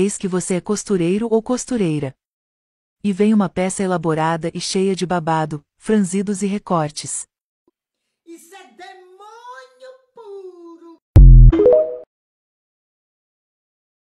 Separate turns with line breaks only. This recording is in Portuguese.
eis que você é costureiro ou costureira. E vem uma peça elaborada e cheia de babado, franzidos e recortes. Isso é demônio!